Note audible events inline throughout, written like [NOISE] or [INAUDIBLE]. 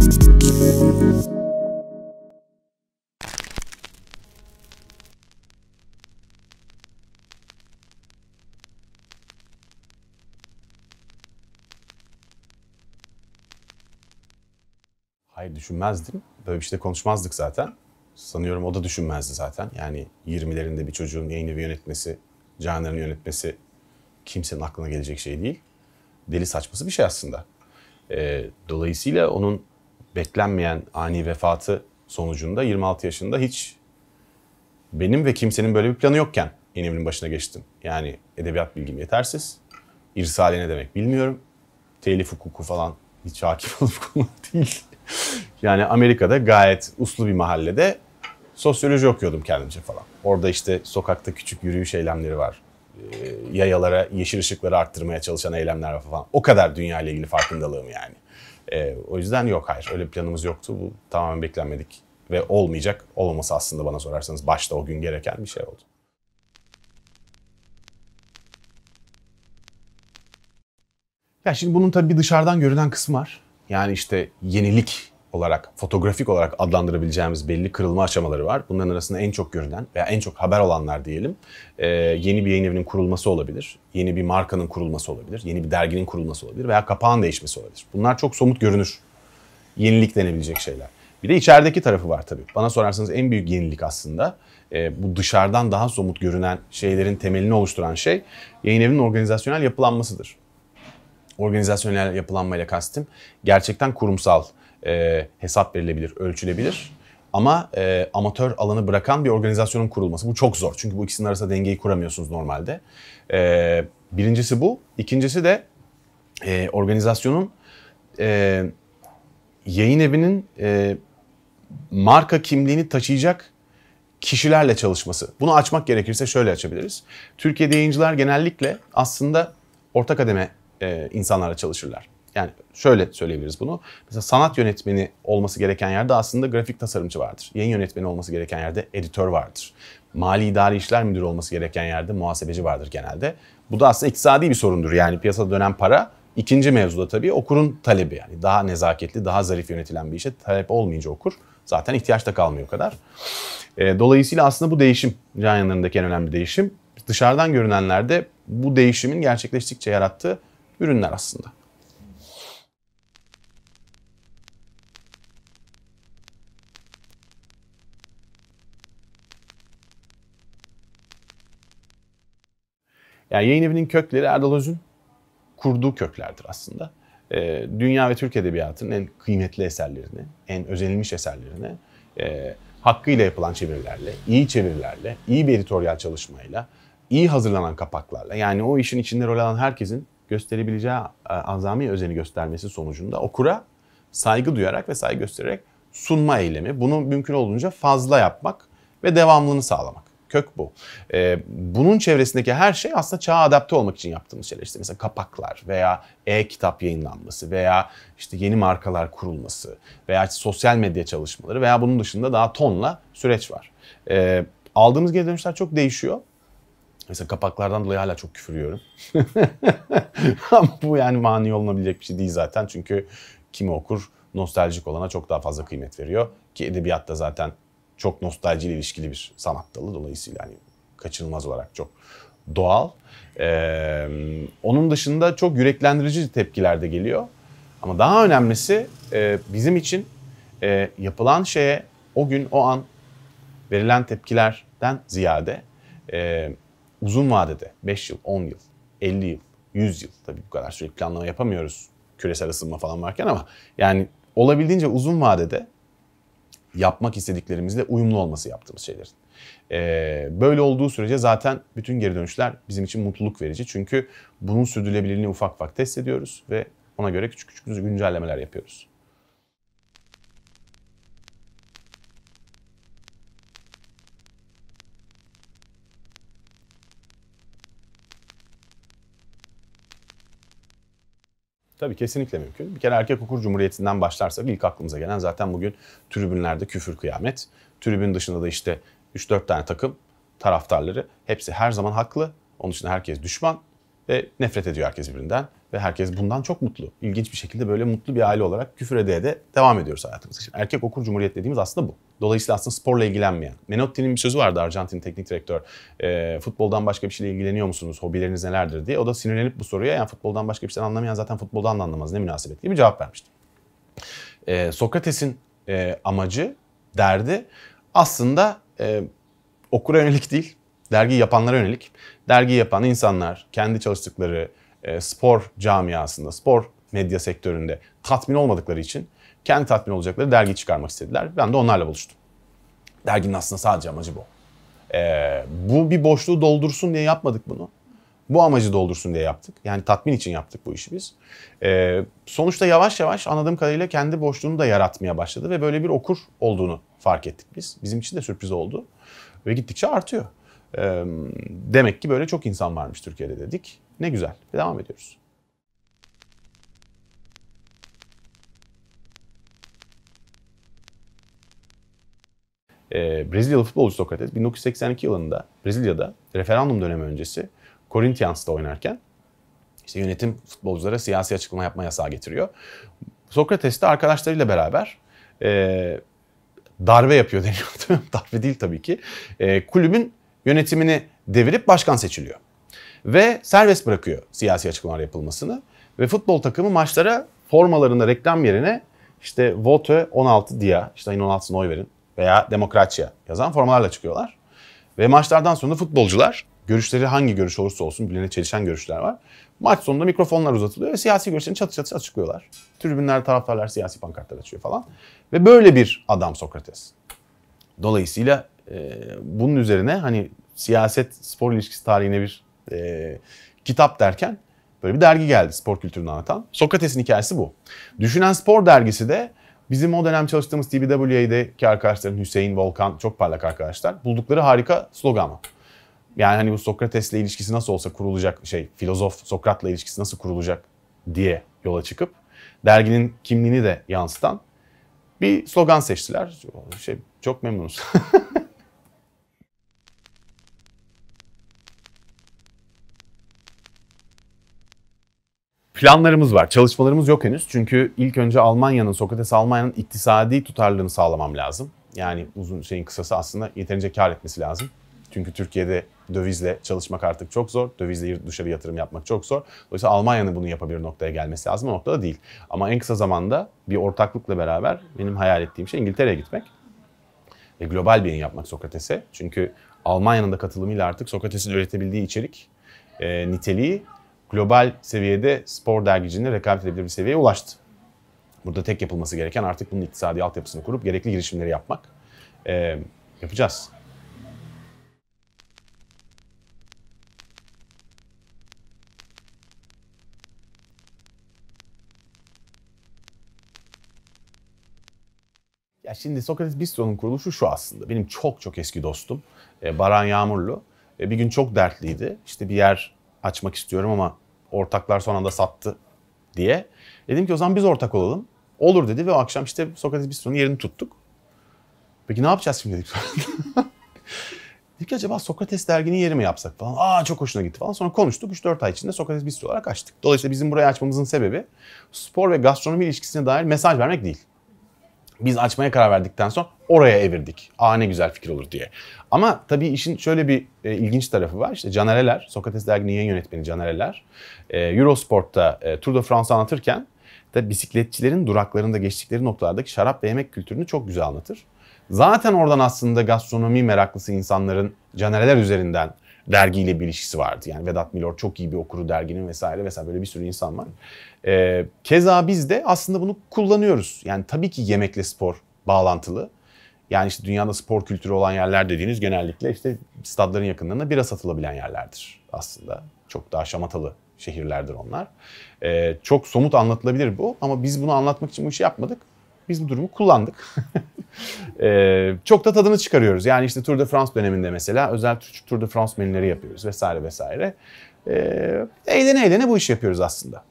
Hayır düşünmezdim. Böyle bir şey konuşmazdık zaten. Sanıyorum o da düşünmezdi zaten. Yani 20'lerinde bir çocuğun yayın yönetmesi, Caner'in yönetmesi kimsenin aklına gelecek şey değil. Deli saçması bir şey aslında. Ee, dolayısıyla onun beklenmeyen ani vefatı sonucunda 26 yaşında hiç benim ve kimsenin böyle bir planı yokken Enem'in başına geçtim. Yani edebiyat bilgim yetersiz. İrsale ne demek bilmiyorum. Telif hukuku falan hiç hakim [LAUGHS] olup konu değil. yani Amerika'da gayet uslu bir mahallede sosyoloji okuyordum kendimce falan. Orada işte sokakta küçük yürüyüş eylemleri var. Ee, yayalara yeşil ışıkları arttırmaya çalışan eylemler var falan. O kadar dünya ile ilgili farkındalığım yani. E, o yüzden yok hayır öyle planımız yoktu. Bu tamamen beklenmedik ve olmayacak olmaması aslında bana sorarsanız başta o gün gereken bir şey oldu. Ya şimdi bunun tabii bir dışarıdan görünen kısmı var. Yani işte yenilik olarak, fotoğrafik olarak adlandırabileceğimiz belli kırılma aşamaları var. Bunların arasında en çok görünen veya en çok haber olanlar diyelim. E, yeni bir yayın evinin kurulması olabilir. Yeni bir markanın kurulması olabilir. Yeni bir derginin kurulması olabilir. Veya kapağın değişmesi olabilir. Bunlar çok somut görünür. Yenilik denebilecek şeyler. Bir de içerideki tarafı var tabii. Bana sorarsanız en büyük yenilik aslında e, bu dışarıdan daha somut görünen şeylerin temelini oluşturan şey yayın evinin organizasyonel yapılanmasıdır. Organizasyonel yapılanmayla kastım gerçekten kurumsal, e, hesap verilebilir, ölçülebilir. Ama e, amatör alanı bırakan bir organizasyonun kurulması bu çok zor. Çünkü bu ikisinin arasında dengeyi kuramıyorsunuz normalde. E, birincisi bu. İkincisi de e, organizasyonun e, yayın evinin e, marka kimliğini taşıyacak kişilerle çalışması. Bunu açmak gerekirse şöyle açabiliriz. Türkiye'de yayıncılar genellikle aslında orta kademe e, insanlarla çalışırlar yani şöyle söyleyebiliriz bunu. Mesela sanat yönetmeni olması gereken yerde aslında grafik tasarımcı vardır. Yayın yönetmeni olması gereken yerde editör vardır. Mali idari işler müdürü olması gereken yerde muhasebeci vardır genelde. Bu da aslında iktisadi bir sorundur. Yani piyasada dönen para ikinci mevzuda tabii okurun talebi. Yani daha nezaketli, daha zarif yönetilen bir işe talep olmayınca okur zaten ihtiyaç da kalmıyor o kadar. Ee, dolayısıyla aslında bu değişim can yanlarındaki en önemli değişim. Dışarıdan görünenlerde bu değişimin gerçekleştikçe yarattığı ürünler aslında. Yani yayın evinin kökleri Erdal Öz'ün kurduğu köklerdir aslında. E, dünya ve Türk Edebiyatı'nın en kıymetli eserlerini, en özenilmiş eserlerini e, hakkıyla yapılan çevirilerle, iyi çevirilerle, iyi bir editoryal çalışmayla, iyi hazırlanan kapaklarla yani o işin içinde rol alan herkesin gösterebileceği e, azami özeni göstermesi sonucunda okura saygı duyarak ve saygı göstererek sunma eylemi. Bunu mümkün olduğunca fazla yapmak ve devamlılığını sağlamak. Kök bu. E, bunun çevresindeki her şey aslında çağa adapte olmak için yaptığımız şeyler. İşte mesela kapaklar veya e-kitap yayınlanması veya işte yeni markalar kurulması veya işte sosyal medya çalışmaları veya bunun dışında daha tonla süreç var. E, aldığımız geri dönüşler çok değişiyor. Mesela kapaklardan dolayı hala çok küfür [LAUGHS] Ama bu yani mani olunabilecek bir şey değil zaten. Çünkü kimi okur nostaljik olana çok daha fazla kıymet veriyor. Ki edebiyatta zaten çok nostaljiyle ilişkili bir sanat dalı. Dolayısıyla hani kaçınılmaz olarak çok doğal. Ee, onun dışında çok yüreklendirici tepkiler de geliyor. Ama daha önemlisi e, bizim için e, yapılan şeye o gün o an verilen tepkilerden ziyade e, uzun vadede 5 yıl, 10 yıl, 50 yıl, 100 yıl tabii bu kadar sürekli planlama yapamıyoruz küresel ısınma falan varken ama yani olabildiğince uzun vadede yapmak istediklerimizle uyumlu olması yaptığımız şeylerin. Ee, böyle olduğu sürece zaten bütün geri dönüşler bizim için mutluluk verici. Çünkü bunun sürdürülebilirliğini ufak ufak test ediyoruz ve ona göre küçük küçük güncellemeler yapıyoruz. Tabii kesinlikle mümkün. Bir kere erkek okur cumhuriyetinden başlarsa, ilk aklımıza gelen zaten bugün tribünlerde küfür kıyamet. Tribün dışında da işte 3-4 tane takım taraftarları hepsi her zaman haklı. Onun için herkes düşman ve nefret ediyor herkes birbirinden. Ve herkes bundan çok mutlu. İlginç bir şekilde böyle mutlu bir aile olarak küfür ede de devam ediyoruz hayatımızda. Şimdi erkek okur cumhuriyet dediğimiz aslında bu. Dolayısıyla aslında sporla ilgilenmeyen. Menotti'nin bir sözü vardı Arjantin teknik direktör. E, futboldan başka bir şeyle ilgileniyor musunuz? Hobileriniz nelerdir diye. O da sinirlenip bu soruya yani futboldan başka bir şeyden anlamayan zaten futboldan da anlamaz ne münasebet diye bir cevap vermişti. E, Sokrates'in e, amacı, derdi aslında e, okura yönelik değil dergi yapanlara yönelik. Dergi yapan insanlar kendi çalıştıkları e, spor camiasında, spor medya sektöründe tatmin olmadıkları için kendi tatmin olacakları dergi çıkarmak istediler. Ben de onlarla buluştum. Derginin aslında sadece amacı bu. E, bu bir boşluğu doldursun diye yapmadık bunu. Bu amacı doldursun diye yaptık. Yani tatmin için yaptık bu işi biz. E, sonuçta yavaş yavaş anladığım kadarıyla kendi boşluğunu da yaratmaya başladı ve böyle bir okur olduğunu fark ettik biz. Bizim için de sürpriz oldu ve gittikçe artıyor. E, demek ki böyle çok insan varmış Türkiye'de dedik. Ne güzel. Devam ediyoruz. e, Brezilyalı futbolcu Sokrates 1982 yılında Brezilya'da referandum dönemi öncesi Corinthians'ta oynarken işte yönetim futbolculara siyasi açıklama yapma yasağı getiriyor. Sokrates de arkadaşlarıyla beraber e, darbe yapıyor deniyor. [LAUGHS] darbe değil tabii ki. E, kulübün yönetimini devirip başkan seçiliyor. Ve serbest bırakıyor siyasi açıklamalar yapılmasını. Ve futbol takımı maçlara formalarında reklam yerine işte Vote 16 diye işte ayın 16'sına oy verin veya Demokratya yazan formalarla çıkıyorlar. Ve maçlardan sonra futbolcular görüşleri hangi görüş olursa olsun birbirine çelişen görüşler var. Maç sonunda mikrofonlar uzatılıyor ve siyasi görüşlerini çatı çatı açıklıyorlar. Tribünler, taraftarlar siyasi pankartlar açıyor falan. Ve böyle bir adam Sokrates. Dolayısıyla ee, bunun üzerine hani siyaset spor ilişkisi tarihine bir e, kitap derken böyle bir dergi geldi spor kültürünü anlatan. Sokrates'in hikayesi bu. Düşünen Spor dergisi de bizim o dönem çalıştığımız TBWA'deki arkadaşların Hüseyin, Volkan çok parlak arkadaşlar buldukları harika sloganı Yani hani bu Sokrates'le ilişkisi nasıl olsa kurulacak şey filozof Sokrat'la ilişkisi nasıl kurulacak diye yola çıkıp derginin kimliğini de yansıtan bir slogan seçtiler. Şey, çok memnunuz. [LAUGHS] planlarımız var. Çalışmalarımız yok henüz. Çünkü ilk önce Almanya'nın, Sokrates Almanya'nın iktisadi tutarlılığını sağlamam lazım. Yani uzun şeyin kısası aslında yeterince kar etmesi lazım. Çünkü Türkiye'de dövizle çalışmak artık çok zor. Dövizle bir yatırım yapmak çok zor. Dolayısıyla Almanya'nın bunu yapabilir noktaya gelmesi lazım. O noktada değil. Ama en kısa zamanda bir ortaklıkla beraber benim hayal ettiğim şey İngiltere'ye gitmek. Ve global bir yayın yapmak Sokrates'e. Çünkü Almanya'nın da katılımıyla artık Sokrates'in üretebildiği içerik e, niteliği global seviyede spor dergiciliğine rekabet edebilir bir seviyeye ulaştı. Burada tek yapılması gereken artık bunun iktisadi altyapısını kurup gerekli girişimleri yapmak. Ee, yapacağız. Ya şimdi Sokrates Bistro'nun kuruluşu şu aslında. Benim çok çok eski dostum e, Baran Yağmurlu e, bir gün çok dertliydi. İşte bir yer açmak istiyorum ama ortaklar son anda sattı diye. Dedim ki o zaman biz ortak olalım. Olur dedi ve o akşam işte Sokrates Bistro'nun yerini tuttuk. Peki ne yapacağız şimdi dedik. [LAUGHS] dedik ki acaba Sokrates derginin yeri mi yapsak falan. Aa çok hoşuna gitti falan. Sonra konuştuk. 3-4 ay içinde Sokrates Bistro olarak açtık. Dolayısıyla bizim burayı açmamızın sebebi spor ve gastronomi ilişkisine dair mesaj vermek değil biz açmaya karar verdikten sonra oraya evirdik. Aa ne güzel fikir olur diye. Ama tabii işin şöyle bir e, ilginç tarafı var. İşte Canereler, Sokrates derginin yayın yönetmeni Canereler, e, Eurosport'ta e, Tour de France anlatırken de bisikletçilerin duraklarında geçtikleri noktalardaki şarap ve yemek kültürünü çok güzel anlatır. Zaten oradan aslında gastronomi meraklısı insanların canereler üzerinden dergiyle bir ilişkisi vardı. Yani Vedat Milor çok iyi bir okuru derginin vesaire vesaire böyle bir sürü insan var. E, keza biz de aslında bunu kullanıyoruz. Yani tabii ki yemekle spor bağlantılı. Yani işte dünyada spor kültürü olan yerler dediğiniz genellikle işte stadların yakınlarında bira satılabilen yerlerdir aslında. Çok daha şamatalı şehirlerdir onlar. Ee, çok somut anlatılabilir bu ama biz bunu anlatmak için bu işi yapmadık. Biz bu durumu kullandık. [LAUGHS] e, çok da tadını çıkarıyoruz. Yani işte Tour de France döneminde mesela özel Tour de France menüleri yapıyoruz vesaire vesaire. E, eğlene eğlene bu işi yapıyoruz aslında.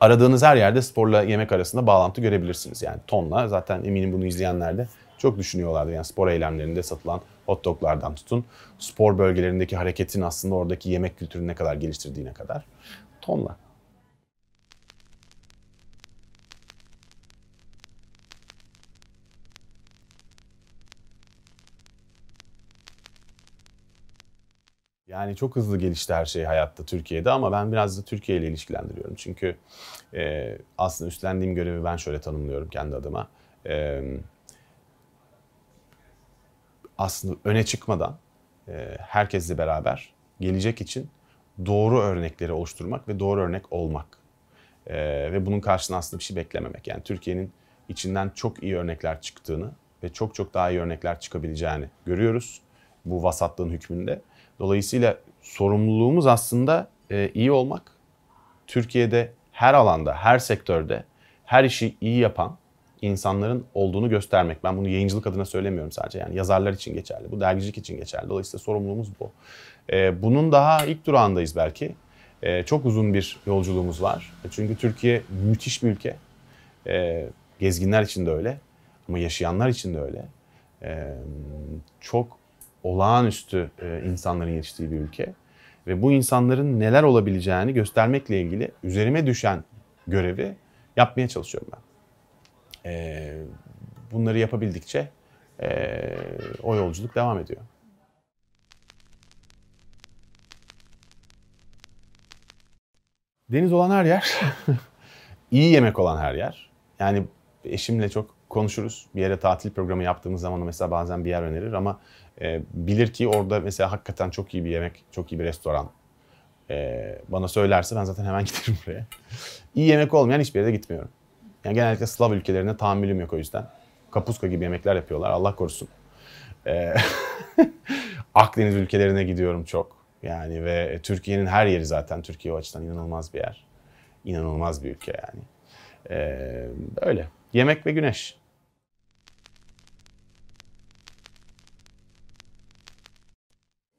Aradığınız her yerde sporla yemek arasında bağlantı görebilirsiniz. Yani tonla zaten eminim bunu izleyenler de çok düşünüyorlardı. Yani spor eylemlerinde satılan hot doglardan tutun. Spor bölgelerindeki hareketin aslında oradaki yemek kültürünü ne kadar geliştirdiğine kadar tonla. Yani çok hızlı gelişti her şey hayatta Türkiye'de ama ben biraz da Türkiye ile ilişkilendiriyorum. Çünkü e, aslında üstlendiğim görevi ben şöyle tanımlıyorum kendi adıma. E, aslında öne çıkmadan e, herkesle beraber gelecek için doğru örnekleri oluşturmak ve doğru örnek olmak. E, ve bunun karşılığında aslında bir şey beklememek. Yani Türkiye'nin içinden çok iyi örnekler çıktığını ve çok çok daha iyi örnekler çıkabileceğini görüyoruz bu vasatlığın hükmünde. Dolayısıyla sorumluluğumuz aslında e, iyi olmak. Türkiye'de her alanda, her sektörde her işi iyi yapan insanların olduğunu göstermek. Ben bunu yayıncılık adına söylemiyorum sadece. Yani yazarlar için geçerli, bu dergicilik için geçerli. Dolayısıyla sorumluluğumuz bu. E, bunun daha ilk durağındayız belki. E, çok uzun bir yolculuğumuz var. E, çünkü Türkiye müthiş bir ülke. E, gezginler için de öyle ama yaşayanlar için de öyle. E, çok olağanüstü e, insanların yetiştiği bir ülke. Ve bu insanların neler olabileceğini göstermekle ilgili üzerime düşen görevi yapmaya çalışıyorum ben. E, bunları yapabildikçe e, o yolculuk devam ediyor. Deniz olan her yer, [LAUGHS] iyi yemek olan her yer. Yani eşimle çok konuşuruz. Bir yere tatil programı yaptığımız zaman mesela bazen bir yer önerir ama e, bilir ki orada mesela hakikaten çok iyi bir yemek, çok iyi bir restoran e, bana söylerse ben zaten hemen [LAUGHS] giderim buraya. iyi yemek olmayan hiçbir yere gitmiyorum. Yani genellikle Slav ülkelerine tahammülüm yok o yüzden. Kapuska gibi yemekler yapıyorlar Allah korusun. E, [LAUGHS] Akdeniz ülkelerine gidiyorum çok. Yani ve Türkiye'nin her yeri zaten Türkiye o açıdan inanılmaz bir yer. İnanılmaz bir ülke yani. Ee, öyle. Yemek ve güneş.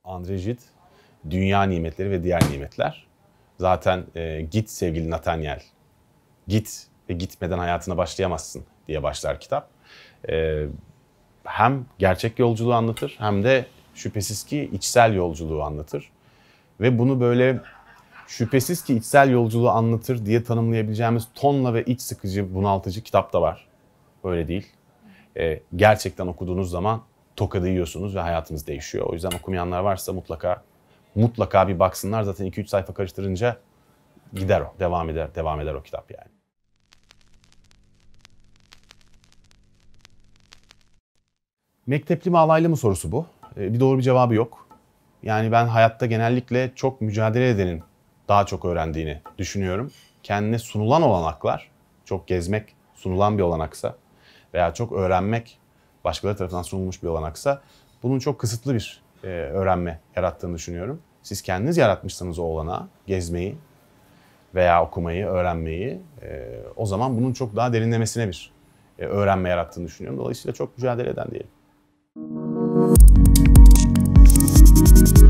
Andrejit, Dünya Nimetleri ve Diğer Nimetler. Zaten e, git sevgili Nathaniel, git ve gitmeden hayatına başlayamazsın diye başlar kitap. E, hem gerçek yolculuğu anlatır hem de şüphesiz ki içsel yolculuğu anlatır. Ve bunu böyle Şüphesiz ki içsel yolculuğu anlatır diye tanımlayabileceğimiz tonla ve iç sıkıcı, bunaltıcı kitap da var. Öyle değil. Ee, gerçekten okuduğunuz zaman tokadı yiyorsunuz ve hayatınız değişiyor. O yüzden okumayanlar varsa mutlaka mutlaka bir baksınlar. Zaten 2-3 sayfa karıştırınca gider o. Devam eder, devam eder o kitap yani. Mektepli mi alaylı mı sorusu bu. Ee, bir doğru bir cevabı yok. Yani ben hayatta genellikle çok mücadele edenin daha çok öğrendiğini düşünüyorum. Kendine sunulan olanaklar, çok gezmek sunulan bir olanaksa veya çok öğrenmek başkaları tarafından sunulmuş bir olanaksa bunun çok kısıtlı bir e, öğrenme yarattığını düşünüyorum. Siz kendiniz yaratmışsanız o olana gezmeyi veya okumayı, öğrenmeyi e, o zaman bunun çok daha derinlemesine bir e, öğrenme yarattığını düşünüyorum. Dolayısıyla çok mücadele eden diyelim. Müzik